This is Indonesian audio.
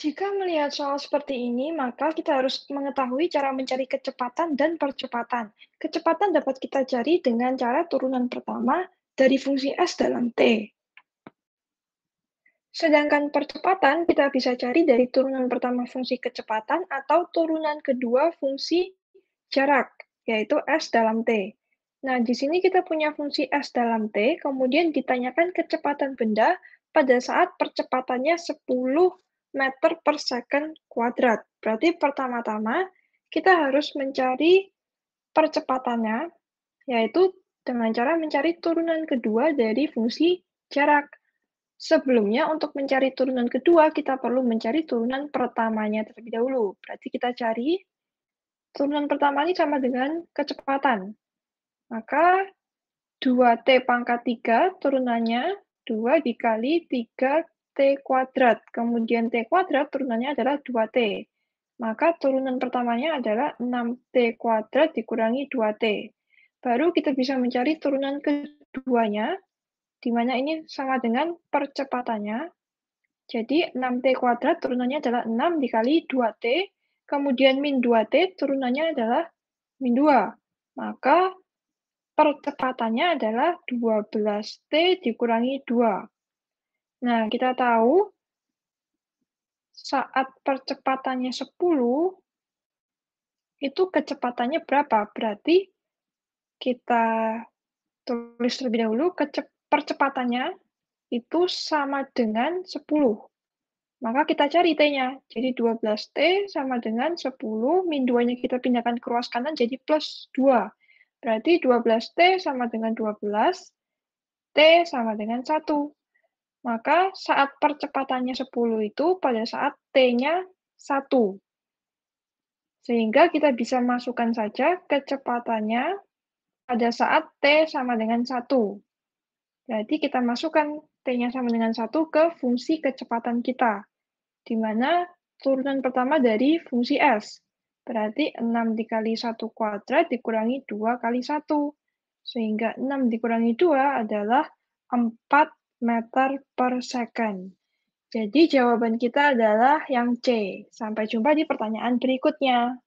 Jika melihat soal seperti ini, maka kita harus mengetahui cara mencari kecepatan dan percepatan. Kecepatan dapat kita cari dengan cara turunan pertama dari fungsi S dalam T. Sedangkan percepatan kita bisa cari dari turunan pertama fungsi kecepatan atau turunan kedua fungsi jarak, yaitu S dalam T. Nah, di sini kita punya fungsi S dalam T, kemudian ditanyakan kecepatan benda pada saat percepatannya 10 meter per second kuadrat. Berarti pertama-tama kita harus mencari percepatannya, yaitu dengan cara mencari turunan kedua dari fungsi jarak. Sebelumnya untuk mencari turunan kedua, kita perlu mencari turunan pertamanya terlebih dahulu. Berarti kita cari turunan pertama ini sama dengan kecepatan. Maka 2T pangkat 3 turunannya 2 dikali 3 kuadrat. Kemudian T kuadrat turunannya adalah 2T. Maka turunan pertamanya adalah 6T kuadrat dikurangi 2T. Baru kita bisa mencari turunan keduanya, di mana ini sama dengan percepatannya. Jadi 6T kuadrat turunannya adalah 6 dikali 2T. Kemudian min 2T turunannya adalah min 2. Maka percepatannya adalah 12T dikurangi 2. Nah, kita tahu saat percepatannya 10, itu kecepatannya berapa? Berarti kita tulis terlebih dahulu, percepatannya itu sama dengan 10. Maka kita cari T-nya. Jadi 12T sama dengan 10, min 2-nya kita pindahkan ke ruas kanan jadi plus 2. Berarti 12T sama dengan 12, T sama dengan 1. Maka saat percepatannya 10 itu pada saat T-nya 1. Sehingga kita bisa masukkan saja kecepatannya pada saat T sama dengan 1. Jadi kita masukkan T-nya sama dengan 1 ke fungsi kecepatan kita, di mana turunan pertama dari fungsi S. Berarti 6 dikali 1 kuadrat dikurangi 2 kali 1. Sehingga 6 dikurangi 2 adalah 4 meter per second. Jadi jawaban kita adalah yang C. Sampai jumpa di pertanyaan berikutnya.